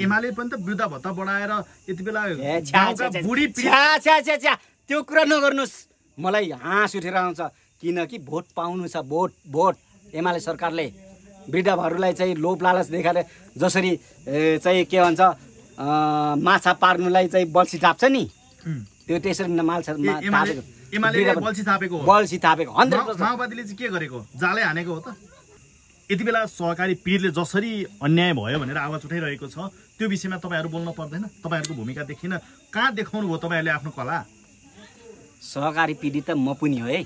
एमाले पनि त वृद्ध भत्ता बढाएर यति बेला बुढी त्यो कुरा नगर्नुहोस् मलाई हाँस उठेर आउँछ किनकि भोट पाउनु छ भोट भोट एमाले सरकारले वृद्धहरूलाई चाहिँ लोभ लालच देखाएर जसरी चाहिँ के भन्छ माछा पार्नुलाई चाहिँ बल्छी थाप्छ नि त्यो त्यसरी बल्छी थापेको बल्छी थापेको माओवादीले चाहिँ के गरेको जालै हानेको हो त यति बेला सहकारी पिरले जसरी अन्याय भयो भनेर आवाज उठाइरहेको छ त्यो विषयमा तपाईँहरू बोल्नु पर्दैन तपाईँहरूको भूमिका देखिन कहाँ देखाउनु भयो तपाईँहरूले आफ्नो कला सहकारी पिँढी त म पनि हो है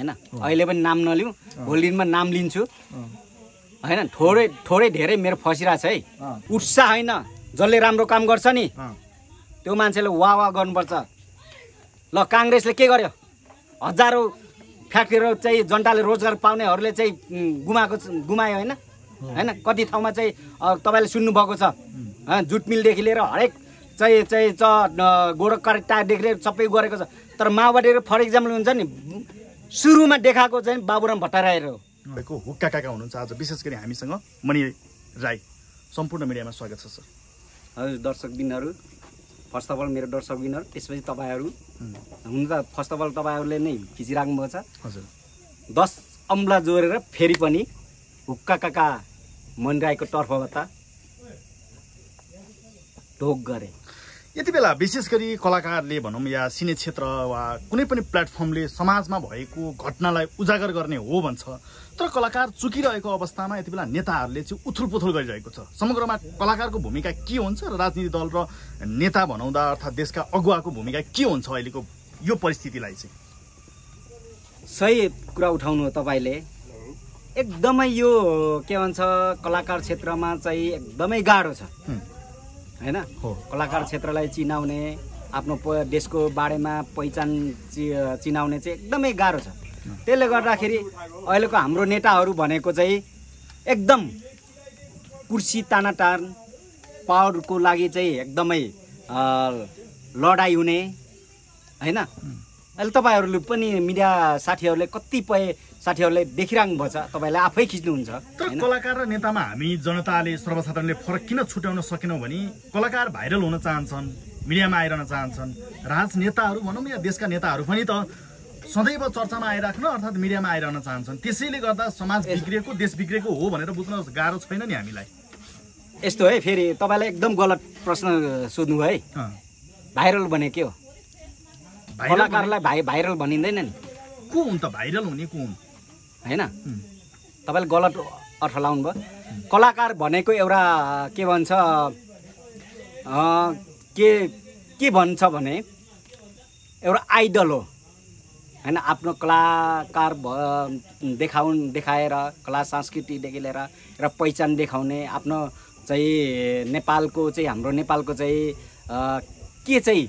होइन अहिले पनि नाम नलिउँ भोलि दिनमा नाम लिन्छु होइन थोरै थोरै धेरै मेरो फसिरहेको छ है उत्साह होइन जसले राम्रो काम गर्छ नि त्यो मान्छेले वा वा गर्नुपर्छ ल काङ्ग्रेसले के गर्यो हजारौँ फ्याक्ट्रीहरू चाहिँ जनताले रोजगार पाउनेहरूले चाहिँ गुमाएको गुमायो होइन होइन कति ठाउँमा चाहिँ तपाईँले सुन्नुभएको छ जुट मिलदेखि लिएर हरेक चाहिँ चाहिँ च गोरखटादेखि लिएर सबै गरेको छ तर माओवादीहरू फर इक्जाम्पल हुन्छ नि सुरुमा देखाएको चाहिँ बाबुराम भट्टराईहरू हो हुक्का काका हुनुहुन्छ आज विशेष गरी हामीसँग मणि राई सम्पूर्ण मिडियामा स्वागत छ सर हजुर दर्शकबिनहरू फर्स्ट अफ अल मेरो दर्शकबिनहरू त्यसपछि तपाईँहरू हुन त फर्स्ट अफ अल तपाईँहरूले नै खिचिराख्नुभएको छ हजुर दस अम्ला जोडेर फेरि पनि हुक्का काका मन तर्फबाट ढोक गरे यति बेला विशेष गरी कलाकारले भनौँ या सिने क्षेत्र वा कुनै पनि प्लेटफर्मले समाजमा भएको घटनालाई उजागर गर्ने हो भन्छ तर कलाकार चुकिरहेको अवस्थामा यति बेला नेताहरूले चाहिँ उथुलपुथुल गरिरहेको छ समग्रमा कलाकारको भूमिका के हुन्छ र राजनीति दल र नेता भनाउँदा अर्थात् देशका अगुवाको भूमिका के हुन्छ अहिलेको यो परिस्थितिलाई चाहिँ सही कुरा उठाउनु हो तपाईँले एकदमै यो के भन्छ कलाकार क्षेत्रमा चाहिँ एकदमै गाह्रो छ होइन कलाकार क्षेत्रलाई चिनाउने आफ्नो देशको बारेमा पहिचान चि चिनाउने चाहिँ एकदमै गाह्रो छ त्यसले गर्दाखेरि अहिलेको हाम्रो नेताहरू भनेको चाहिँ एकदम कुर्सी तानाटान पावरको लागि चाहिँ एकदमै लडाइँ हुने होइन अहिले तपाईँहरूले पनि मिडिया साथीहरूले कतिपय साथीहरूले देखिरहनु भएको छ तपाईँले आफै खिच्नुहुन्छ कलाकार र नेतामा हामी जनताले सर्वसाधारणले फरक किन छुट्याउन सकेनौँ भने कलाकार भाइरल हुन चाहन्छन् मिडियामा आइरहन चाहन्छन् राजनेताहरू भनौँ या देशका नेताहरू पनि त सदैव चर्चामा आइराख्न अर्थात् मिडियामा आइरहन चाहन्छन् त्यसैले गर्दा समाज बिग्रिएको देश बिग्रिएको हो भनेर बुझ्न गाह्रो छैन नि हामीलाई यस्तो है फेरि तपाईँलाई एकदम गलत प्रश्न सोध्नुभयो है भाइरल भने के हो कलाकारलाई भाइ भाइरल भनिँदैन नि को हुन् त भाइरल हुने को हुन् होइन तपाईँले गलत अर्थ लाउनु भयो कलाकार भनेको एउटा के भन्छ के के भन्छ भने एउटा आइडल हो होइन आफ्नो कलाकार भ देखाउ देखाएर कला संस्कृतिदेखि लिएर र पहिचान देखाउने आफ्नो चाहिँ नेपालको चाहिँ हाम्रो नेपालको चाहिँ के चाहिँ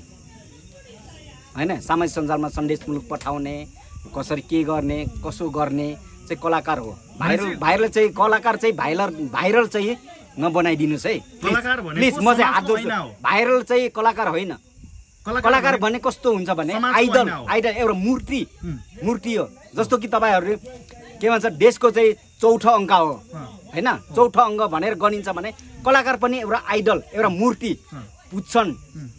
होइन सामाजिक सञ्जालमा सन्देशमूलक पठाउने कसरी के गर्ने कसो गर्ने चाहिँ कलाकार हो भाइरल भाइरल चाहिँ कलाकार चाहिँ भाइरल भाइरल चाहिँ नबनाइदिनुहोस् है प्लिज म चाहिँ हात जोड्छु भाइरल चाहिँ कलाकार होइन कलाकार भने कस्तो हुन्छ भने आइडल आइडल एउटा मूर्ति मूर्ति हो जस्तो कि तपाईँहरूले के भन्छ देशको चाहिँ चौथो अङ्क हो होइन चौथो अङ्क भनेर गनिन्छ भने कलाकार पनि एउटा आइडल एउटा मूर्ति पुज्छन्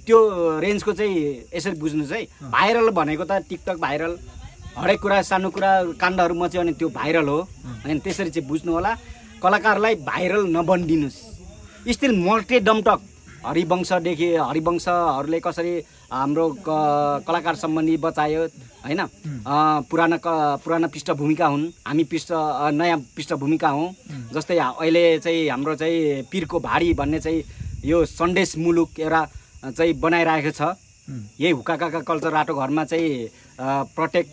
त्यो रेन्जको चाहिँ यसरी बुझ्नुहोस् है भाइरल भनेको त टिकटक भाइरल हरेक कुरा सानो कुरा काण्डहरू मच्यो भने त्यो भाइरल हो होइन त्यसरी चाहिँ बुझ्नु होला कलाकारलाई भाइरल नबनिदिनुहोस् स्टिल मल्टे डमटक हरिवंशदेखि हरिवंशहरूले कसरी हाम्रो कलाकार सम्बन्धी बचायो होइन पुराना क पुराना पृष्ठभूमिका हुन् हामी पृष्ठ नयाँ पृष्ठभूमिका हौँ जस्तै अहिले चाहिँ हाम्रो चाहिँ पिरको भारी भन्ने चाहिँ यो सन्देश मुलुक एउटा चाहिँ बनाइरहेको छ यही हुक्काका कल्चर राटो घरमा चाहिँ प्रत्येक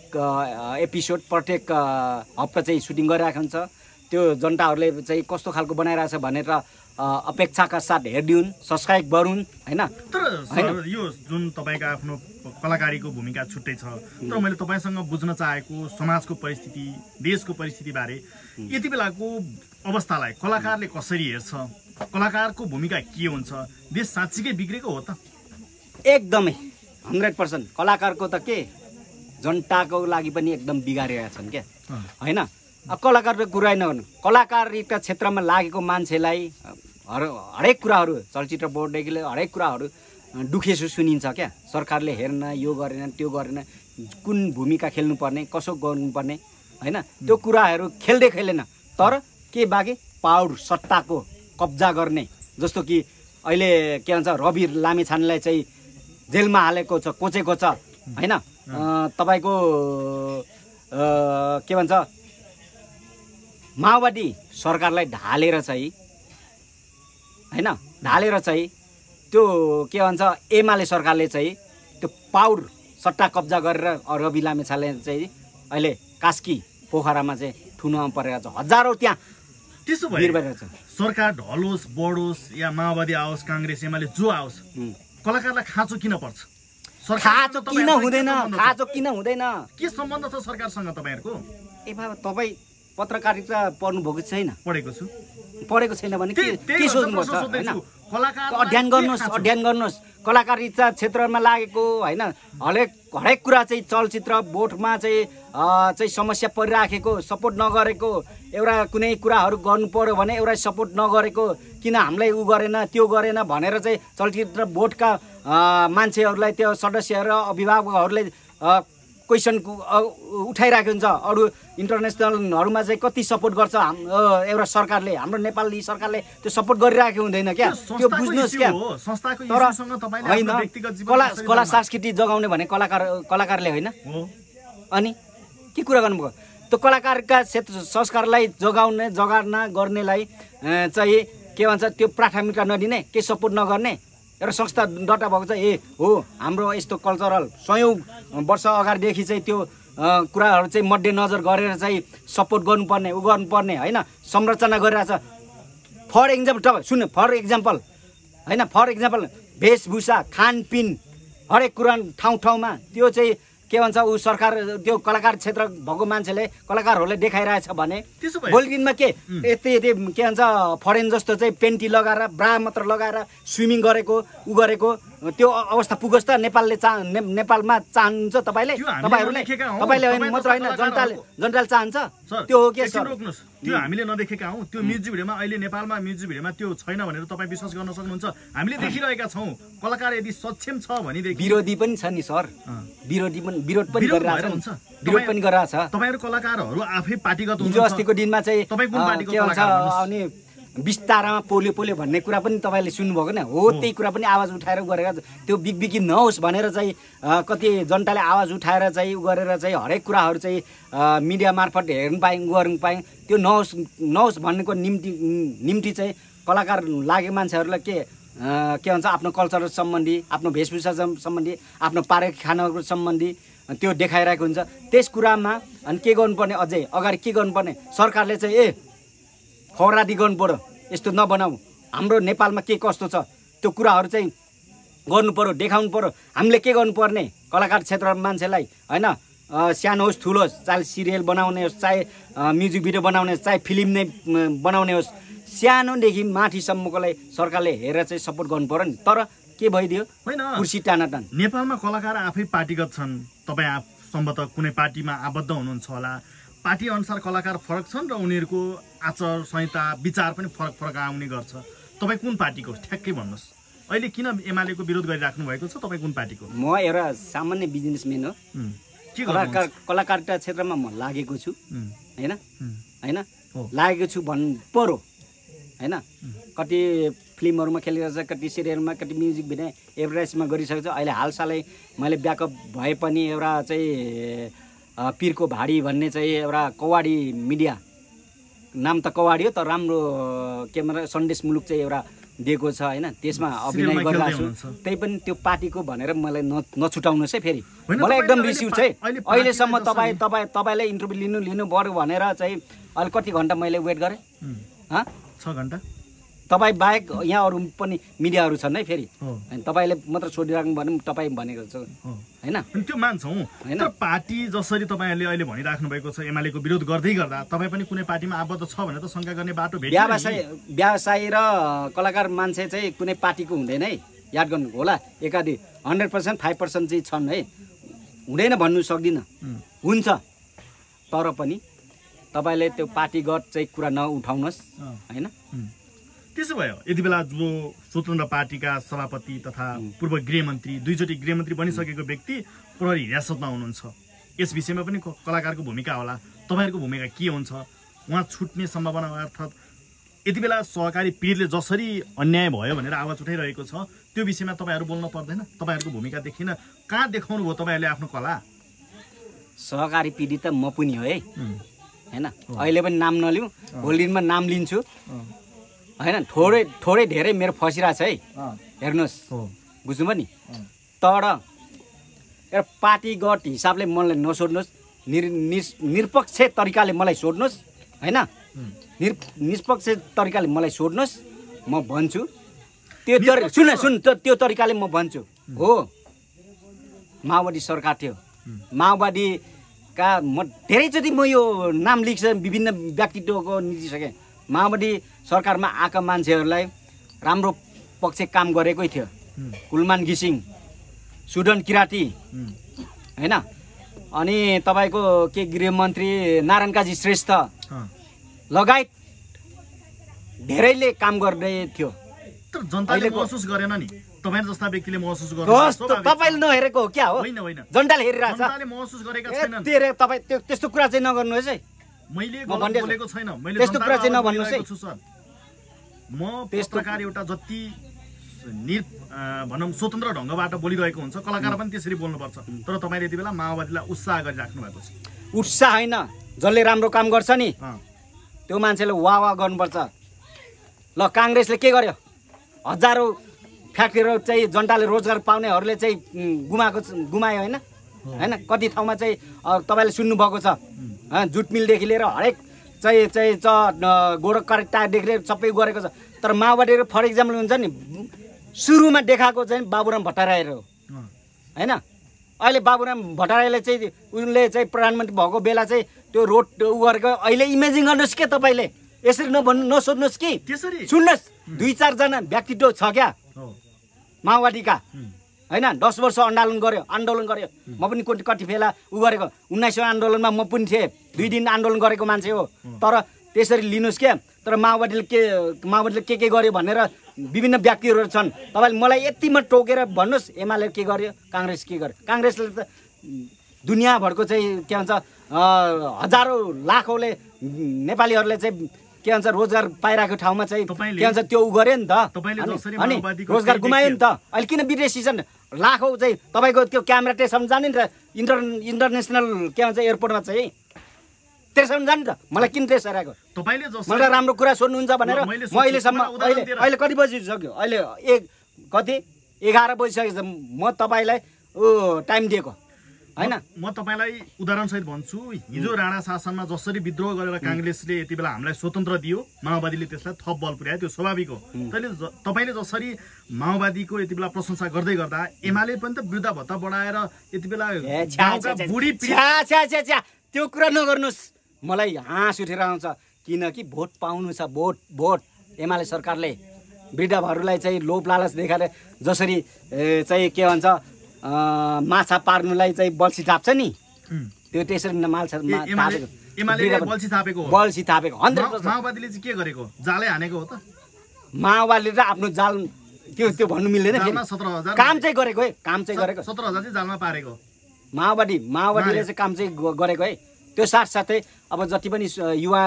एपिसोड प्रत्येक हप्ता चाहिँ सुटिङ गरिरहेको हुन्छ त्यो जनताहरूले चाहिँ कस्तो खालको बनाइरहेछ भनेर अपेक्षाका साथ हेरिदिउन् सब्सक्राइब गरून् होइन तर यो जुन तपाईँको आफ्नो कलाकारीको भूमिका छुट्टै छ तर मैले तपाईँसँग बुझ्न चाहेको समाजको परिस्थिति देशको परिस्थितिबारे यति बेलाको अवस्थालाई कलाकारले कसरी हेर्छ कलाकारको भूमिका के हुन्छ देश साँच्चीकै बिग्रेको हो त एकदमै हन्ड्रेड पर्सेन्ट कलाकारको त के जनताको लागि पनि एकदम बिगारेका छन् क्या होइन कलाकारको कुरा नगर्नु कलाकारिता क्षेत्रमा लागेको मान्छेलाई हर हरेक कुराहरू चलचित्र बोर्डदेखि हरेक कुराहरू दुखेसो सुनिन्छ क्या सरकारले हेर्न यो गरेन त्यो गरेन कुन भूमिका खेल्नुपर्ने कसो गर्नुपर्ने होइन त्यो कुराहरू खेल्दै खेलेन तर के बाँकी पावर सत्ताको कब्जा गर्ने जस्तो कि अहिले के भन्छ रवि लामेछानेलाई चाहिँ जेलमा हालेको छ कोचेको छ होइन तपाईँको के भन्छ माओवादी सरकारलाई ढालेर चाहिँ होइन ढालेर चाहिँ त्यो के भन्छ एमाले सरकारले चाहिँ त्यो पाउड सट्टा कब्जा गरेर रवि लामेछाले चाहिँ अहिले कास्की पोखरामा चाहिँ ठुलोमा परेर छ हजारौँ त्यहाँ त्यसो भए सरकार ढलोस् बढोस् या माओवादी आओस् काङ्ग्रेस एमाले जो आओस् कलाकारलाई खाँचो किन पर्छ खाँचो किन हुँदैन खाँचो किन हुँदैन के सम्बन्ध छ सरकारसँग तपाईँहरूको ए बाबा तपाईँ पत्रकारिता पढ्नुभएको छैन पढेको छु पढेको छैन भने के के अध्ययन गर्नुहोस् अध्ययन गर्नुहोस् कलाकारिता क्षेत्रमा लागेको होइन हरेक हरेक कुरा चाहिँ चलचित्र बोटमा चाहिँ चाहिँ समस्या परिराखेको सपोर्ट नगरेको एउटा कुनै कुराहरू गर्नु पऱ्यो भने एउटा सपोर्ट नगरेको किन हामीलाई ऊ गरेन त्यो गरेन भनेर चाहिँ चलचित्र बोटका मान्छेहरूलाई त्यो सदस्य र अभिभावकहरूले क्वेसन उठाइरहेको हुन्छ अरू इन्टरनेसनलहरूमा चाहिँ कति सपोर्ट गर्छ हाम एउटा सरकारले हाम्रो नेपाली सरकारले त्यो सपोर्ट गरिरहेको हुँदैन क्या त्यो बुझ्नुहोस् क्या तर होइन कला कला संस्कृति जोगाउने भने कलाकार कलाकारले होइन अनि के कुरा गर्नुभयो त्यो कलाकारका क्षेत्र संस्कारलाई जोगाउने जगार्न गर्नेलाई चाहिँ के भन्छ त्यो प्राथमिकता नदिने केही सपोर्ट नगर्ने एउटा संस्था दर्ता भएको छ ए हो हाम्रो यस्तो कल्चरल सयौँ वर्ष अगाडिदेखि चाहिँ त्यो कुराहरू चाहिँ मध्यनजर गरेर चाहिँ सपोर्ट गर्नुपर्ने ऊ गर्नुपर्ने होइन संरचना गरिरहेको छ फर इक्जाम्पल तपाईँ सुन्नु फर इक्जाम्पल होइन फर इक्जाम्पल वेशभूषा खानपिन हरेक कुरा ठाउँ ठाउँमा त्यो चाहिँ के भन्छ ऊ सरकार त्यो कलाकार क्षेत्र भएको मान्छेले कलाकारहरूले देखाइरहेछ भने भोलि के यति यति के भन्छ फरेन जस्तो चाहिँ पेन्टी लगाएर ब्रा मात्र लगाएर स्विमिङ गरेको ऊ गरेको त्यो अवस्था पुगोस् त नेपालले चाह ने, नेपालमा चाहनुहुन्छ तपाईँले तपाईँहरूले तपाईँले होइन मात्र होइन जनताले जनताले चाहन्छ त्यो हो के त्यो हामीले नदेखेका हौँ त्यो म्युजिक भिडियोमा अहिले नेपालमा म्युजिक भिडियोमा त्यो छैन भनेर तपाईँ विश्वास गर्न सक्नुहुन्छ हामीले देखिरहेका छौँ कलाकार यदि सक्षम छ भनेदेखि विरोधी पनि छ नि सर विरोधी पनि विरोध पनि गरिरहेको विरोध पनि गरिरहेको छ तपाईँहरू कलाकारहरू आफै पार्टीगत हुन्छ अस्तिको दिनमा चाहिँ तपाईँ कुन पार्टीको बिस्तारामा पोल्यो पोल्यो भन्ने कुरा पनि तपाईँले सुन्नुभएको नै हो त्यही कुरा पनि आवाज उठाएर गरेर त्यो बिगबिकी नहोस् भनेर चाहिँ कति जनताले आवाज उठाएर चाहिँ गरेर चाहिँ हरेक कुराहरू चाहिँ मिडिया मार्फत हेर्नु पायौँ गर्नु पायौँ त्यो नहोस् नहोस् भन्नेको निम्ति निम्ति चाहिँ कलाकार लागे मान्छेहरूलाई के के भन्छ आफ्नो कल्चर सम्बन्धी आफ्नो वेशभूषा सम्बन्धी आफ्नो पारेको खानाको सम्बन्धी त्यो देखाइरहेको हुन्छ त्यस कुरामा अनि के गर्नुपर्ने अझै अगाडि के गर्नुपर्ने सरकारले चाहिँ ए खौराती गर्नुपऱ्यो पऱ्यो यस्तो नबनाऊ हाम्रो नेपालमा के कस्तो छ त्यो कुराहरू चाहिँ गर्नु पऱ्यो देखाउनु पऱ्यो हामीले के गर्नुपर्ने कलाकार क्षेत्रमा मान्छेलाई होइन सानो होस् ठुलो होस् चाहे सिरियल बनाउने होस् चाहे म्युजिक भिडियो बनाउने होस् चाहे फिल्म नै बनाउने होस् सानोदेखि माथिसम्मकोलाई सरकारले हेरेर चाहिँ सपोर्ट गर्नु नि तर के भइदियो होइन कुर्सी टानाटान नेपालमा कलाकार आफै पार्टीगत छन् तपाईँ सम्भवतः कुनै पार्टीमा आबद्ध हुनुहुन्छ होला पार्टी अनुसार कलाकार फरक छन् र उनीहरूको आचार संहिता विचार पनि फरक फरक आउने गर्छ तपाईँ कुन पार्टीको ठ्याक्कै भन्नुहोस् अहिले किन एमालेको विरोध गरिराख्नु भएको छ तपाईँ कुन पार्टीको म एउटा सामान्य बिजनेसम्यान हो के कलाकार क्षेत्रमा म लागेको छु होइन होइन लागेको छु भन्नु परो होइन कति फिल्महरूमा खेलिरहेको छ कति सिरियलमा कति म्युजिक भिडियो एभरेजमा गरिसकेको छ अहिले हालसालै मैले ब्याकअप भए पनि एउटा चाहिँ पिरको भाडी भन्ने चाहिँ एउटा कवाडी मिडिया नाम त कवाडी हो तर राम्रो क्यामेरा सन्देश मुलुक चाहिँ एउटा दिएको छ होइन त्यसमा अभिनय गरिरहेको छु त्यही पनि त्यो पार्टीको भनेर मलाई न नछुटाउनुहोस् है फेरि मलाई एकदम रिसिभ उठ्छ है अहिलेसम्म तपाईँ तपाईँ तपाईँलाई इन्टरभ्यू लिनु लिनु पऱ्यो भनेर चाहिँ अहिले कति घन्टा मैले वेट गरेँ छ घन्टा तपाईँ बाहेक यहाँ अरू पनि मिडियाहरू छन् है फेरि तपाईँले मात्र छोडिराख्नु भने तपाईँ भनेको छ होइन त्यो मान्छौँ होइन पार्टी जसरी तपाईँहरूले अहिले भनिराख्नु भएको छ एमालेको विरोध गर्दै गर्दा तपाईँ पनि कुनै पार्टीमा आबद्ध छ भनेर त शङ्का गर्ने बाटो व्यवसाय व्यवसायी र कलाकार मान्छे चाहिँ कुनै पार्टीको हुँदैन है याद गर्नु होला एकाधि हन्ड्रेड पर्सेन्ट फाइभ पर्सेन्ट चाहिँ छन् है हुँदैन भन्नु सक्दिनँ हुन्छ तर पनि तपाईँले त्यो पार्टीगत चाहिँ कुरा नउठाउनुहोस् होइन त्यसो भयो यति बेला जो स्वतन्त्र पार्टीका सभापति तथा पूर्व गृहमन्त्री दुईचोटि गृहमन्त्री बनिसकेको व्यक्ति प्रहरी हिरासतमा हुनुहुन्छ यस विषयमा पनि कलाकारको भूमिका होला तपाईँहरूको भूमिका के हुन्छ उहाँ छुट्ने सम्भावना अर्थात् यति बेला सहकारी पीडितले जसरी अन्याय भयो भनेर आवाज उठाइरहेको छ त्यो विषयमा तपाईँहरू बोल्न पर्दैन तपाईँहरूको भूमिका देखिन कहाँ देखाउनु भयो तपाईँहरूले आफ्नो कला सहकारी पीडित त म पनि हो है होइन अहिले पनि नाम नलिउँ भोलि दिनमा नाम लिन्छु होइन थोरै थोरै धेरै मेरो फसिरहेको छ है हेर्नुहोस् बुझ्नु भयो नि तर एउटा पार्टीगत हिसाबले मलाई नसोध्नुहोस् निर निष्पक्ष तरिकाले मलाई सोध्नुहोस् होइन निर निष्पक्ष तरिकाले मलाई सोध्नुहोस् म भन्छु त्यो सुन सुन त्यो तरिकाले म भन्छु हो माओवादी सरकार थियो माओवादीका म धेरैचोटि म यो नाम लेख्छ विभिन्न व्यक्तित्वको सकेँ माओवादी सरकारमा आएका मान्छेहरूलाई राम्रो पक्ष काम गरेकै थियो कुलमान घिसिङ सुडन किराती होइन अनि तपाईँको के गृहमन्त्री नारायण काजी श्रेष्ठ लगायत धेरैले काम गर्दै थियो जनताले महसुस गरेन नि तपाईँ जस्ता व्यक्तिले महसुस गर्नु तपाईँले नहेरेको हो क्या हो जनताले हेरिरहेको छ त्यस्तो कुरा चाहिँ नगर्नुहोस् है जति भनौँ स्वतन्त्र ढङ्गबाट बोलिरहेको हुन्छ कलाकार पनि त्यसरी बोल्नुपर्छ तर तपाईँले यति बेला माओवादीलाई उत्साह गरिराख्नु भएको छ उत्साह होइन जसले राम्रो काम गर्छ नि त्यो मान्छेले वा वा गर्नुपर्छ ल काङ्ग्रेसले के गर्यो हजारौँ फ्याक्ट्रीहरू चाहिँ जनताले रोजगार पाउनेहरूले चाहिँ गुमाएको गुमायो होइन होइन कति ठाउँमा चाहिँ तपाईँले सुन्नुभएको छ जुट मिलदेखि लिएर हरेक चाहिँ चाहिँ च गोरख करेक्टादेखि लिएर सबै गरेको छ तर माओवादीहरू फर इक्जाम्पल हुन्छ नि सुरुमा देखाएको चाहिँ बाबुराम भट्टराई हो होइन अहिले बाबुराम भट्टराईले चाहिँ उनले चाहिँ प्रधानमन्त्री भएको बेला चाहिँ त्यो रोड उ गरेको अहिले इमेजिन गर्नुहोस् के तपाईँले यसरी नभन्नु नसोध्नुहोस् कि त्यसरी सुन्नुहोस् दुई चारजना व्यक्तित्व छ क्या माओवादीका होइन दस वर्ष आन्दोलन गऱ्यो आन्दोलन गऱ्यो म पनि कति फेला ऊ गरेको उन्नाइस सय आन्दोलनमा म पनि थिएँ दुई दिन आन्दोलन गरेको मान्छे हो तर त्यसरी लिनुहोस् क्या तर माओवादीले के माओवादीले के के गर्यो भनेर विभिन्न व्यक्तिहरू छन् तपाईँले मलाई यतिमा टोकेर भन्नुहोस् एमाले के गर्यो काङ्ग्रेस के गर्यो काङ्ग्रेसले त दुनियाँभरको चाहिँ के भन्छ हजारौँ लाखौँले नेपालीहरूले चाहिँ के भन्छ रोजगार पाइरहेको ठाउँमा चाहिँ के भन्छ त्यो ऊ गऱ्यो नि त अनि रोजगार गुमायो नि त अहिले किन विदेशी छन् लाखौँ चाहिँ तपाईँको त्यो क्यामरा टेसम्म जाने नि त इन्टर इन्टरनेसनल के भन्छ एयरपोर्टमा चाहिँ त्यसमा जाने त मलाई किन त्यस हराएको मलाई राम्रो कुरा सोध्नुहुन्छ भनेर म अहिलेसम्म अहिले अहिले कति बजिसक्यो अहिले एक कति एघार बजिसकेछ म तपाईँलाई ऊ टाइम दिएको होइन म तपाईँलाई उदाहरणसहित भन्छु हिजो राणा शासनमा जसरी विद्रोह गरेर काङ्ग्रेसले यति बेला हामीलाई स्वतन्त्र दियो माओवादीले त्यसलाई थप बल पुर्यायो त्यो स्वाभाविक हो तैले तपाईँले जसरी माओवादीको यति बेला प्रशंसा गर्दै गर्दा एमाले पनि त वृद्ध भत्ता बढाएर यति बेला त्यो कुरा नगर्नुहोस् मलाई हाँस उठेर आउँछ किनकि भोट पाउनु छ भोट भोट एमाले सरकारले वृद्धहरूलाई चाहिँ लोभ लालच देखाएर जसरी चाहिँ के भन्छ माछा पार्नुलाई चाहिँ बल्छी थाप्छ नि त्यो त्यसरी माछा बल्छी थापेको बल्छी थापेको माओवादीले के गरेको जालै हानेको हो त माओवादीले आफ्नो जाल त्यो त्यो भन्नु मिल्दैन काम चाहिँ गरेको है काम चाहिँ गरेको सत्र हजार चाहिँ जालमा पारेको माओवादी माओवादीले चाहिँ काम चाहिँ गरेको है त्यो साथसाथै अब जति पनि युवा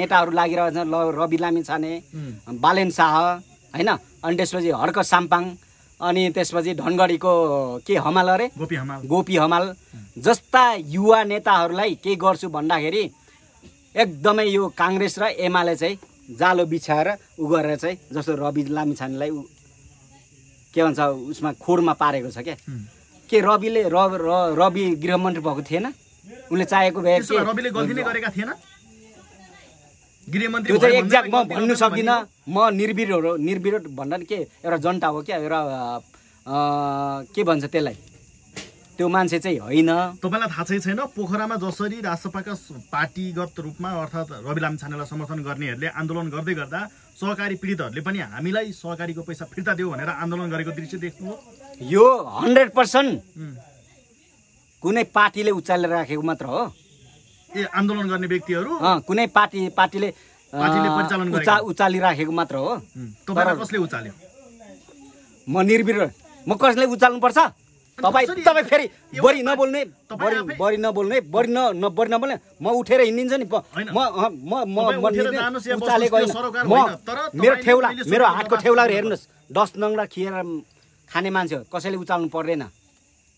नेताहरू लागिरहेको छ रवि लामिछाने बालेन शाह होइन अनि त्यसपछि हर्क साम्पाङ अनि त्यसपछि ढनगढीको के हमाल अरे गोपी हमाल गोपी हमाल जस्ता युवा नेताहरूलाई के गर्छु भन्दाखेरि एकदमै यो काङ्ग्रेस र एमाले चाहिँ जालो बिछाएर उ गरेर चाहिँ जस्तो रवि लामिछानेलाई के भन्छ उसमा खोरमा पारेको छ क्या के रविले रवि गृहमन्त्री भएको थिएन उसले चाहेको भए रविले गल्ती नै गरेका थिएन गृहमन्त्री त्यो चाहिँ एक्ज्याक्ट म भन्नु सकिनँ म निर्विर निर्विरोध भन्दा के एउटा जनता हो क्या एउटा के भन्छ त्यसलाई त्यो मान्छे चाहिँ होइन तपाईँलाई थाहा छै छैन पोखरामा जसरी राजसभाका पार्टीगत रूपमा अर्थात् रवि लामछानेलाई समर्थन गर्नेहरूले आन्दोलन गर्दै गर्दा सहकारी पीडितहरूले पनि हामीलाई सहकारीको पैसा फिर्ता दियो भनेर आन्दोलन गरेको दृश्य देख्नु यो हन्ड्रेड पर्सेन्ट कुनै पार्टीले उचालेर राखेको मात्र हो ए आन्दोलन गर्ने व्यक्तिहरू कुनै पार्टी पार्टीले पार्टीले परिचालन उचा उचालिराखेको मात्र हो कसले उचाल्यो म निर्वीर म कसले उचाल्नुपर्छ तपाईँ तपाईँ फेरि बढी नबोल्ने बढी बढी नबोल्ने बढी न न बढी नबोल्ने म उठेर हिँडिदिन्छु नि म म म उचालेको म मेरो ठेउला मेरो हातको ठेउलाहरू हेर्नुहोस् दस नङ्ला खिएर खाने मान्छे हो कसैले उचाल्नु पर्दैन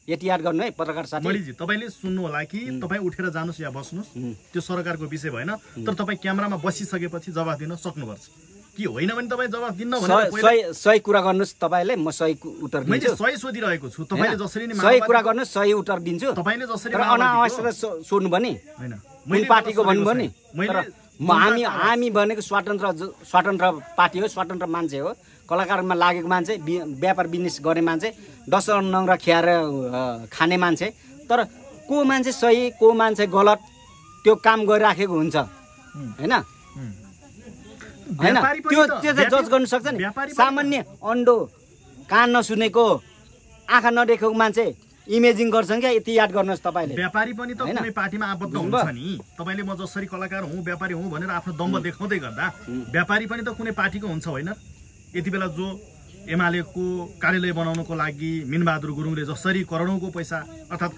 याद गर्नु है पत्रकार साथी मणिजी तपाईँले सुन्नु होला कि तपाईँ उठेर जानुहोस् या बस्नुहोस् त्यो सरकारको विषय भएन तर तपाईँ क्यामरामा बसिसकेपछि जवाफ दिन सक्नुपर्छ कि होइन भने तपाईँ जवाफ दिन्न सही सही कुरा गर्नुहोस् तपाईँले म सही उत्तर दिन्छु सही सोधिरहेको छु तपाईँले जसरी नै सही कुरा गर्नुहोस् सही उत्तर दिन्छु तपाईँले जसरी अनावश्यक सोध्नु भने होइन कुन पार्टीको भन्नु नि तर हामी हामी भनेको स्वतन्त्र स्वतन्त्र पार्टी हो स्वतन्त्र मान्छे हो कलाकारमा लागेको मान्छे व्यापार बिजनेस गर्ने मान्छे दस नङ्ग्रा खियाएर खाने मान्छे तर को मान्छे सही को मान्छे गलत त्यो काम गरिराखेको हुन्छ होइन होइन त्यो त्यो चाहिँ जज गर्नु सक्छ नि सामान्य अन्डो कान नसुनेको आँखा नदेखेको मान्छे इमेजिङ गर्छन् क्या यति याद गर्नुहोस् तपाईँले व्यापारी पनि त कुनै पार्टीमा आबद्ध हुन्छ नि तपाईँले म जसरी कलाकार हुँ व्यापारी हुँ भनेर आफ्नो दम्ब देखाउँदै गर्दा व्यापारी पनि त कुनै पार्टीको हुन्छ होइन यति बेला जो एमालेको कार्यालय बनाउनको लागि मिनबहादुर गुरुङले जसरी करोडौँको पैसा अर्थात्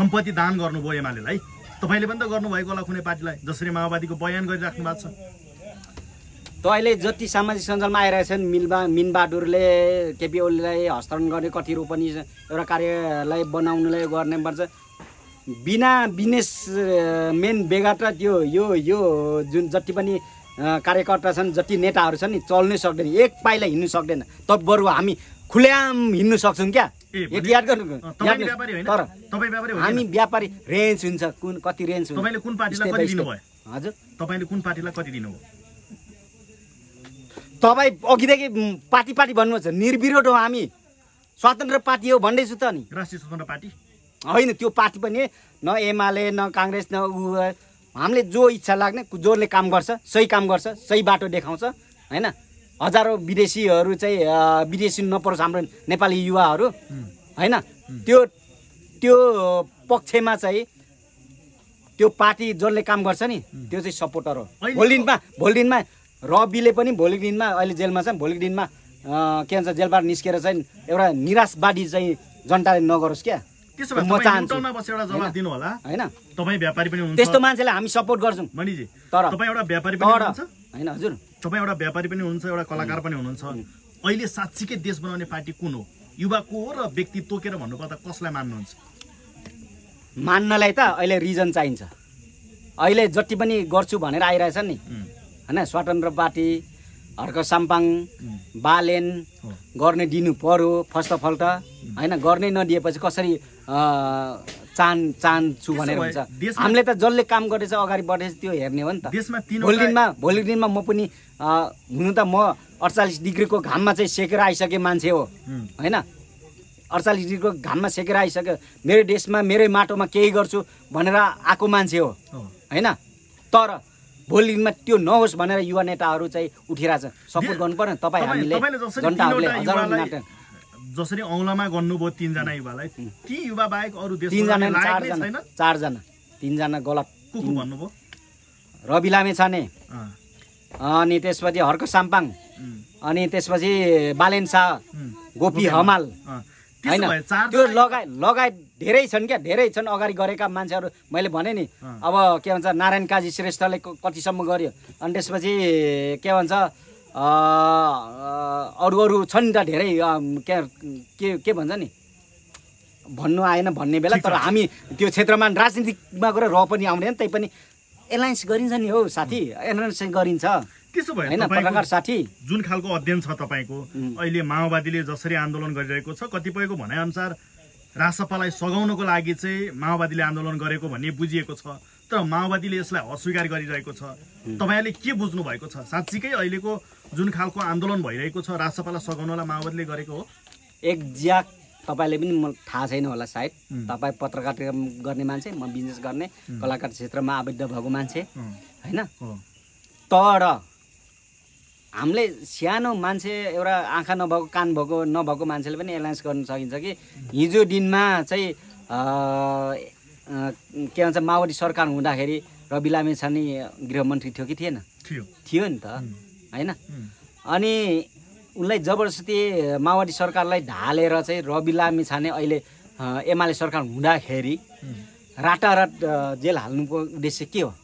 सम्पत्ति दान गर्नुभयो एमालेलाई तपाईँले पनि त गर्नुभएको होला कुनै पार्टीलाई जसरी माओवादीको बयान गरिराख्नु भएको छ त अहिले जति सामाजिक सञ्जालमा आइरहेछन् मिनबा मिनबहादुरले केपी ओलीलाई हस्तान्तरण गर्ने कति रोपनी एउटा कार्यालय बनाउनुलाई गर्ने पर्छ बिना बिजनेस मेन बेगा र त्यो यो यो जुन जति पनि कार्यकर्ता छन् जति नेताहरू छन् नि चल्नै सक्दैन एक पाइला हिँड्नु सक्दैन तब बरु हामी खुल्याम हिँड्नु सक्छौँ क्या याद गर्नु तर हामी व्यापारी रेन्ज हुन्छ कुन कति रेन्ज हुन्छ कुन पार्टीलाई कुन पार्टीलाई कति दिनुभयो तपाईँ अघिदेखि पार्टी पार्टी भन्नुहुन्छ निर्विरोध हो हामी स्वतन्त्र पार्टी हो भन्दैछु त नि राष्ट्रिय स्वतन्त्र पार्टी होइन त्यो पार्टी पनि न एमाले न काङ्ग्रेस न उ हामीले जो इच्छा लाग्ने जसले काम गर्छ सही काम गर्छ सही बाटो देखाउँछ होइन हजारौँ विदेशीहरू चाहिँ विदेशी नपरोस् हाम्रो नेपाली युवाहरू होइन त्यो त्यो पक्षमा चाहिँ त्यो पार्टी जसले काम गर्छ नि त्यो चाहिँ सपोर्टर हो भोलि दिनमा भोलि दिनमा रविले पनि भोलिको दिनमा अहिले जेलमा छ भोलिको दिनमा के भन्छ जेलबाट निस्केर चाहिँ एउटा निराशवादी चाहिँ जनताले नगरोस् क्या त्यसो भए म चाहन्छु बसेर एउटा दिनु होला होइन तपाईँ व्यापारी पनि हुनुहुन्छ त्यस्तो मान्छेलाई हामी सपोर्ट गर्छौँ मणिजी तर तपाईँ एउटा व्यापारी पनि हुनुहुन्छ होइन हजुर तपाईँ एउटा व्यापारी पनि हुनुहुन्छ एउटा कलाकार पनि हुनुहुन्छ अहिले साँच्चीकै देश बनाउने पार्टी कुन हो युवा को हो र व्यक्ति तोकेर भन्नुपर्दा कसलाई मान्नुहुन्छ मान्नलाई त अहिले रिजन चाहिन्छ अहिले जति पनि गर्छु भनेर आइरहेछ नि होइन स्वतन्त्र पार्टी हर्क साम्पाङ बालेन गर्ने दिनु पर्यो फर्स्ट अफ अल त होइन गर्नै नदिएपछि कसरी चान चान छु भनेर हुन्छ हामीले त जसले काम गरेछ अगाडि बढेछ त्यो हेर्ने हो नि त भोलि दिनमा भोलि दिनमा म पनि हुनु त म अडचालिस डिग्रीको घाममा चाहिँ सेकेर आइसके मान्छे हो होइन अडचालिस डिग्रीको घाममा सेकेर आइसक्यो मेरो देशमा मेरै माटोमा केही गर्छु भनेर आएको मान्छे हो होइन तर भोलि दिनमा त्यो नहोस् भनेर युवा नेताहरू चाहिँ उठिरहेछ सपोर्ट गर्नु पर्यो तपाईँ हामीले जनताहरूले हजारौँ नाटक जसरी औँलामा गर्नुभयो तिनजना युवालाई ती युवा बाहेक अरू तिनजना चारजना तिनजना गलत को भन्नुभयो रवि लामे छाने अनि त्यसपछि हर्क साम्पाङ अनि त्यसपछि बालेन शाह गोपी हमाल होइन त्यो लगायत लगायत धेरै छन् क्या धेरै छन् अगाडि गरेका मान्छेहरू मैले भने नि अब के भन्छ नारायण काजी श्रेष्ठले कतिसम्म गर्यो अनि त्यसपछि के भन्छ अरू अरू छन् त धेरै के के के भन्छ नि भन्नु आएन भन्ने बेला तर हामी त्यो क्षेत्रमा राजनीतिमा गएर र पनि आउँदैन तै पनि एलायन्स गरिन्छ नि हो साथी एलायन्स गरिन्छ त्यसो भए होइन साथी जुन खालको अध्ययन छ तपाईँको अहिले माओवादीले जसरी आन्दोलन गरिरहेको छ कतिपयको भनाइअनुसार रासपालाई सघाउनको लागि चाहिँ माओवादीले आन्दोलन गरेको भन्ने बुझिएको छ तर माओवादीले यसलाई अस्वीकार गरिरहेको छ तपाईँहरूले के बुझ्नु भएको छ साँच्चीकै अहिलेको जुन खालको आन्दोलन भइरहेको छ राजसभालाई सघाउनलाई माओवादीले गरेको हो एक एक्ज्याक्ट तपाईँले पनि म थाहा छैन होला सायद तपाईँ पत्रकार गर्ने मान्छे म बिजनेस गर्ने कलाकार क्षेत्रमा आबद्ध भएको मान्छे होइन तर हामीले सानो मान्छे एउटा आँखा नभएको कान भएको नभएको मान्छेले पनि एलायन्स गर्न सकिन्छ कि हिजो दिनमा चाहिँ के भन्छ माओवादी सरकार हुँदाखेरि रवि लामेछानी गृहमन्त्री थियो कि थिएन थियो थियो नि त होइन अनि उनलाई जबरजस्ती माओवादी सरकारलाई ढालेर चाहिँ रवि लामी छाने अहिले एमाले सरकार हुँदाखेरि राटाराट जेल हाल्नुको उद्देश्य के हो हो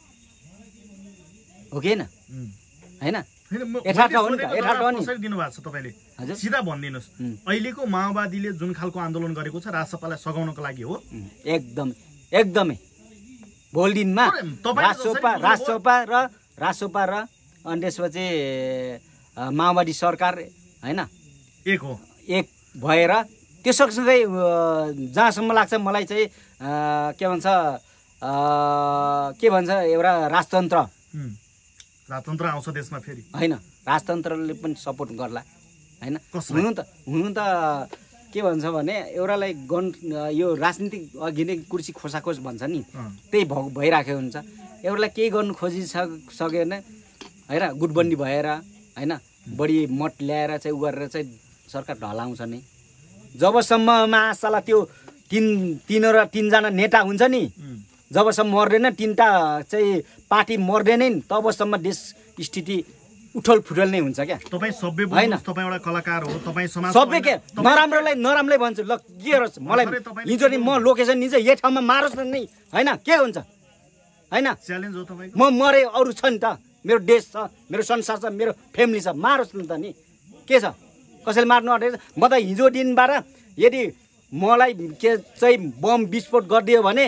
कि होइन होइन सिधा भनिदिनुहोस् अहिलेको माओवादीले जुन खालको आन्दोलन गरेको छ राजसपालाई सघाउनको लागि हो एकदम एकदमै भोलिदिनमा दिनमा राजसोपा र राजसोपा र अनि त्यसपछि माओवादी सरकार होइन एक हो एक भएर त्यो सँगसँगै जहाँसम्म लाग्छ मलाई चाहिँ के भन्छ के भन्छ एउटा राजतन्त्र राजतन्त्र आउँछ देशमा फेरि होइन राजतन्त्रले पनि सपोर्ट गर्ला होइन हुनु त हुनु त के भन्छ भने एउटालाई गण यो राजनीतिक अघि नै कुर्सी खोसाखोस भन्छ नि त्यही भइराखेको हुन्छ एउटालाई केही गर्नु खोजिसक सक्यो भने होइन गुटबन्दी भएर होइन बढी मठ ल्याएर चाहिँ उ गरेर चाहिँ सरकार ढलाउँछ नि जबसम्म मासाला त्यो तिन तिनवटा तिनजना नेता हुन्छ नि जबसम्म मर्दैन तिनवटा चाहिँ पार्टी मर्दैन नि तबसम्म देश स्थिति उठल फुटल नै हुन्छ क्या तपाईँ सबै होइन कलाकार हो तपाईँ समाज सबै के नराम्रोलाई नराम्रै भन्छु ल के होस् मलाई हिजो नि म लोकेसन लिन्छ यही ठाउँमा मारोस् नि होइन के हुन्छ होइन म मरे अरू छ नि त मेरो देश छ मेरो संसार छ मेरो फ्यामिली छ मारोस् न त नि के छ कसैले मार्नु छ म त हिजो दिनबाट यदि मलाई के चाहिँ बम विस्फोट गरिदियो भने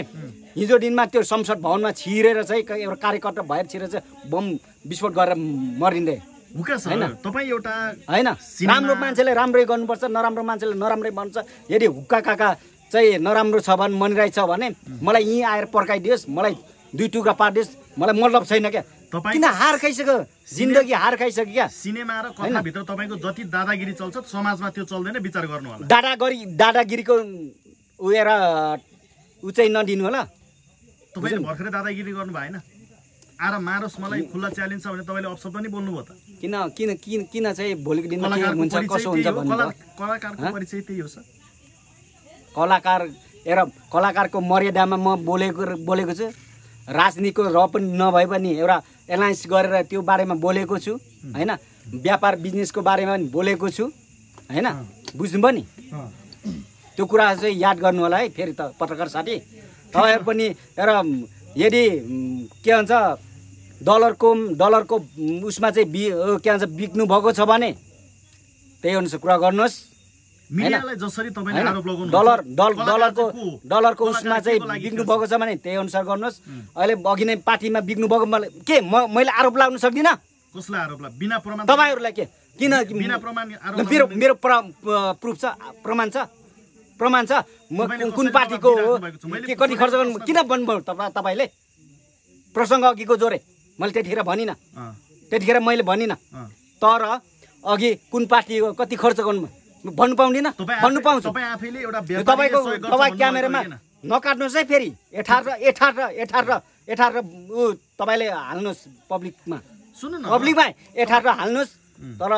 हिजो दिनमा त्यो संसद भवनमा छिरेर चाहिँ एउटा कार्यकर्ता भएर छिरेर चाहिँ बम विस्फोट गरेर मरिँदै होइन तपाईँ एउटा होइन राम्रो मान्छेले राम्रै गर्नुपर्छ नराम्रो मान्छेले नराम्रै भन्छ यदि हुक्का काका चाहिँ नराम्रो छ भने मनिरहेछ भने मलाई यहीँ आएर पर्काइदियोस् मलाई दुई टुक्रा पारिदियोस् मलाई मतलब छैन क्या किन हार खाइसक्यो जिन्दगी हार खाइसक्यो क्या सिनेमा र कथाभित्र तपाईँको जति दादागिरी चल्छ समाजमा त्यो चल्दैन विचार गर्नु होला दादागिरी दादागिरीको उएर ऊ चाहिँ नदिनु होला तपाईँले भर्खरै दादागिरी गर्नु भएन आएर मारोस् मलाई खुल्ला च्यालेन्ज छ भने तपाईँले अप्सन पनि बोल्नुभयो त किन किन किन किन चाहिँ भोलिको दिन हुन्छ कसो हुन्छ कलाकारको परिचय त्यही हो सर कलाकार एउटा कलाकारको मर्यादामा म बोलेको बोलेको छु राजनीतिको र पनि नभए पनि एउटा एलायन्स गरेर त्यो बारेमा बोलेको छु होइन व्यापार बिजनेसको बारेमा पनि बोलेको छु होइन बुझ्नुभयो नि त्यो कुरा चाहिँ याद गर्नु होला है फेरि त पत्रकार साथी तपाईँहरू पनि र यदि के भन्छ डलरको डलरको उसमा चाहिँ बि के भन्छ बिक्नु भएको छ भने त्यही अनुसार कुरा गर्नुहोस् डलर डलरको डलरको उसमा चाहिँ बिग्नु भएको छ भने त्यही अनुसार गर्नुहोस् अहिले अघि नै पार्टीमा बिग्नु भएको मलाई के म मैले आरोप लाग्नु सक्दिनँ कसलाई आरोप बिना प्रमाण तपाईँहरूलाई के किन बिना प्रमाण मेरो मेरो प्रुफ छ प्रमाण छ प्रमाण छ म कुन पार्टीको के कति खर्च गर्नु किन भन्नुभयो तपाईँ तपाईँले प्रसङ्ग अघिको जोरे मैले त्यतिखेर भनिनँ त्यतिखेर मैले भनिनँ तर अघि कुन पार्टीको कति खर्च गर्नु भन्नु पाउँदिनँ भन्नु पाउँछु तपाईँको तपाईँ क्यामेरामा नकाट्नुहोस् है फेरि एठार र एठार र एठार र एठार र ऊ तपाईँले हाल्नुहोस् पब्लिकमा सुन्नु न पब्लिकमा एठार र हाल्नुहोस् तर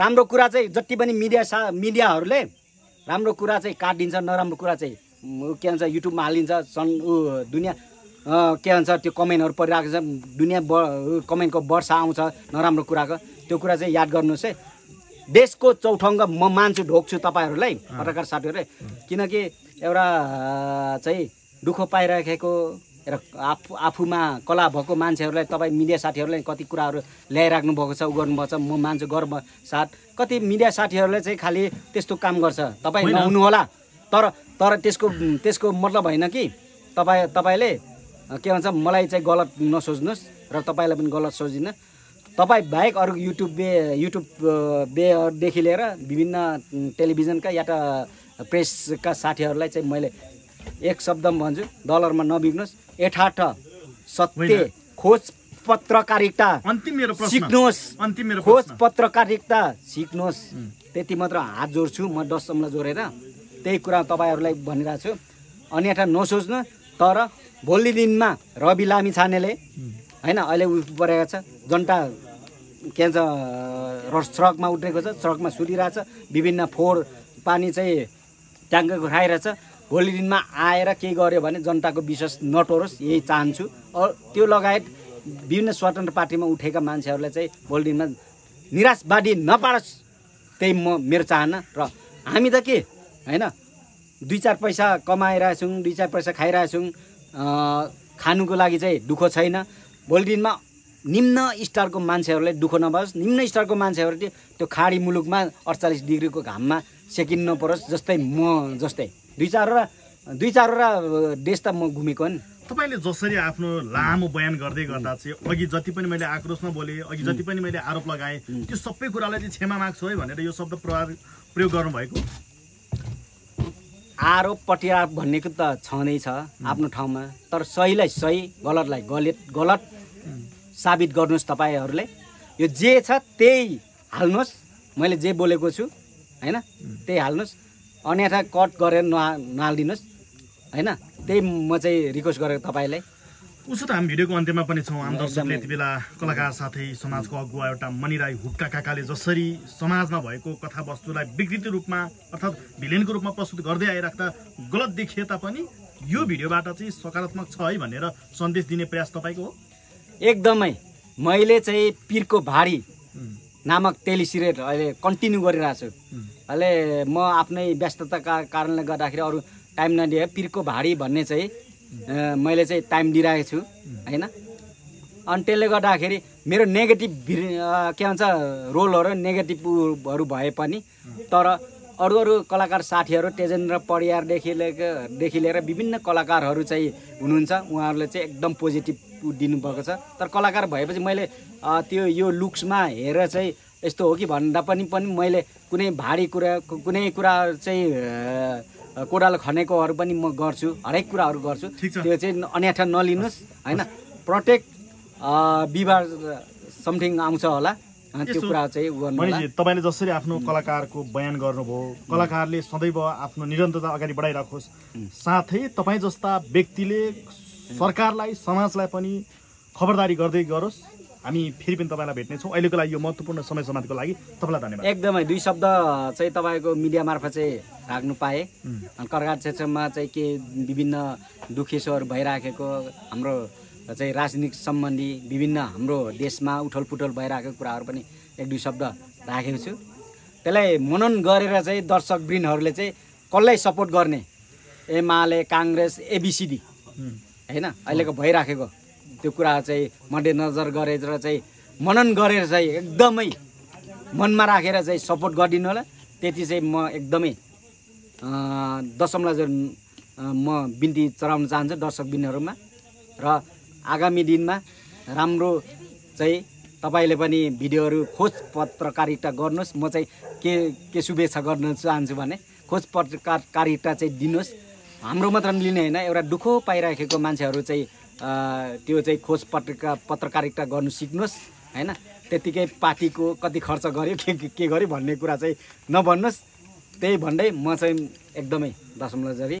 राम्रो कुरा चाहिँ जति पनि मिडिया सा मिडियाहरूले राम्रो कुरा चाहिँ काटिदिन्छ नराम्रो कुरा चाहिँ के भन्छ युट्युबमा हालिदिन्छ सन् ऊ दुनियाँ के भन्छ त्यो कमेन्टहरू परिरहेको छ दुनियाँ ब कमेन्टको वर्षा आउँछ नराम्रो कुराको त्यो कुरा चाहिँ याद गर्नुहोस् है देशको चौठङ्ग म मान्छु ढोक्छु तपाईँहरूलाई पत्रकार साथीहरूले किनकि एउटा चाहिँ दुःख पाइराखेको र आफू आफूमा कला भएको मान्छेहरूलाई तपाईँ मिडिया साथीहरूलाई कति कुराहरू ल्याइराख्नु भएको छ उ छ म मान्छु गर्व साथ कति मिडिया साथीहरूले चाहिँ खालि त्यस्तो काम गर्छ तपाईँ होला तर तर त्यसको त्यसको मतलब होइन कि तपाईँ तपाईँले के भन्छ मलाई चाहिँ गलत नसोच्नुहोस् र तपाईँलाई पनि गलत सोचिनँ तपाईँ बाहेक अरू युट्युब बे युट्युब बेहरूदेखि लिएर विभिन्न टेलिभिजनका या त प्रेसका साथीहरूलाई चाहिँ मैले एक शब्दमा भन्छु डलरमा नबिग्नुहोस् यथार्थ सत्य खोज पत्रकारिता सिक्नुहोस् खोज पत्रकारिता सिक्नुहोस् त्यति मात्र हात जोड्छु म दससम्म जोडेर त्यही कुरा तपाईँहरूलाई भनिरहेको छु अनि अन्यथा नसोच्नु तर भोलि दिनमा रवि लामी छानेले होइन अहिले उ परेको छ जनता के भन्छ रोड सडकमा उत्रेको छ सडकमा सुतिरहेछ विभिन्न फोहोर पानी चाहिँ ट्याङ्कको खाइरहेछ भोलि दिनमा आएर केही गर्यो भने जनताको विश्वास नटोरोस् यही चाहन्छु त्यो लगायत विभिन्न स्वतन्त्र पार्टीमा उठेका मान्छेहरूलाई चाहिँ भोलि दिनमा निराशवादी नपारोस् त्यही म मेरो चाहना र हामी त के होइन दुई चार पैसा कमाइरहेछौँ दुई चार पैसा खाइरहेछौँ खानुको लागि चाहिँ दुःख छैन भोलि दिनमा निम्न स्टारको मान्छेहरूले दुःख नभोस् निम्न स्टारको मान्छेहरू त्यो खाडी मुलुकमा अडचालिस डिग्रीको घाममा सेकिन नपरोस् जस्तै म जस्तै दुई चारवटा दुई चारवटा देश त म घुमेको नि तपाईँले जसरी आफ्नो लामो बयान गर्दै गर्दा चाहिँ अघि जति पनि मैले आक्रोशमा बोलेँ अघि जति पनि मैले आरोप लगाएँ त्यो सबै कुरालाई चाहिँ क्षमा माग्छु है भनेर यो शब्द प्रहार प्रयोग गर्नुभएको आरोप पटियार भन्नेको त छँदैछ आफ्नो ठाउँमा तर सहीलाई सही गलतलाई गलत गलत साबित गर्नुहोस् तपाईँहरूले यो जे छ त्यही हाल्नुहोस् मैले जे बोलेको छु होइन त्यही हाल्नुहोस् अन्यथा कट गरेर नहा नहालिदिनुहोस् होइन त्यही म चाहिँ रिक्वेस्ट गरेको तपाईँलाई उसो त हामी भिडियोको अन्त्यमा पनि छौँ आम दर्शकले यति बेला कलाकार साथै समाजको अगुवा एउटा मणिराई हुक्का काकाले जसरी समाजमा भएको कथावस्तुलाई विकृत रूपमा अर्थात् भिलेनको रूपमा प्रस्तुत गर्दै आइराख्दा गलत देखिए तापनि यो भिडियोबाट चाहिँ सकारात्मक छ है भनेर सन्देश दिने प्रयास तपाईँको हो एकदमै मैले चाहिँ पिरको भारी नामक तेली सिरेट अहिले कन्टिन्यू गरिरहेको छु अहिले म आफ्नै व्यस्तताका कारणले गर्दाखेरि अरू टाइम नदिए पिरको भारी भन्ने चाहिँ मैले चाहिँ टाइम दिइरहेको छु होइन अनि त्यसले गर्दाखेरि मेरो नेगेटिभ के भन्छ रोलहरू नेगेटिभहरू भए पनि तर अरू अरू कलाकार साथीहरू तेजेन्द्र परियारदेखि लिएकोदेखि लिएर विभिन्न कलाकारहरू चाहिँ हुनुहुन्छ उहाँहरूले चाहिँ एकदम पोजिटिभ दिनुभएको छ तर कलाकार भएपछि मैले त्यो यो लुक्समा हेरेर चाहिँ यस्तो हो कि भन्दा पनि पनि मैले कुनै भारी कुरा कुनै कुरा चाहिँ कोडालो खनेकोहरू पनि म गर्छु हरेक कुराहरू गर्छु त्यो चाहिँ अन्यथा नलिनुहोस् होइन प्रत्येक बिहिबार समथिङ आउँछ होला त्यो कुरा चाहिँ तपाईँले जसरी आफ्नो कलाकारको बयान गर्नुभयो कलाकारले सदैव आफ्नो निरन्तरता अगाडि बढाइराखोस् साथै तपाईँ जस्ता व्यक्तिले सरकारलाई समाजलाई पनि खबरदारी गर्दै गरोस् हामी फेरि पनि तपाईँलाई भेट्नेछौँ अहिलेको लागि यो महत्त्वपूर्ण समय समाजको लागि तपाईँलाई धन्यवाद एकदमै दुई शब्द चाहिँ तपाईँको मिडिया मार्फत चाहिँ राख्नु पाएँ अनि क्षेत्रमा चाहिँ के विभिन्न दुखेसोहरू भइराखेको हाम्रो र चाहिँ राजनीतिक सम्बन्धी विभिन्न हाम्रो देशमा उठलपुठल भइरहेको कुराहरू पनि एक दुई शब्द राखेको छु त्यसलाई मनन गरेर चाहिँ दर्शकवृन्दहरूले चाहिँ कसलाई सपोर्ट गर्ने एमाले काङ्ग्रेस एबिसिडी होइन अहिलेको भइराखेको त्यो कुरा चाहिँ मध्यनजर गरेर चाहिँ मनन गरेर चाहिँ एकदमै मनमा राखेर चाहिँ सपोर्ट गरिदिनु होला त्यति चाहिँ म एकदमै चाहिँ म बिन्ती चढाउन चाहन्छु दर्शक र आगामी दिनमा राम्रो चाहिँ तपाईँले पनि भिडियोहरू खोज पत्रकारिता गर्नुहोस् म चाहिँ के के शुभेच्छा गर्न चाहन्छु भने खोज पत्रकारिता चाहिँ दिनुहोस् हाम्रो मात्र लिने होइन एउटा दुःख पाइराखेको मान्छेहरू चाहिँ त्यो चाहिँ खोज पत्रका पत्रकारिता गर्नु सिक्नुहोस् होइन त्यत्तिकै पार्टीको कति खर्च गर्यो के के गर्यो भन्ने कुरा चाहिँ नभन्नुहोस् त्यही भन्दै म चाहिँ एकदमै जरी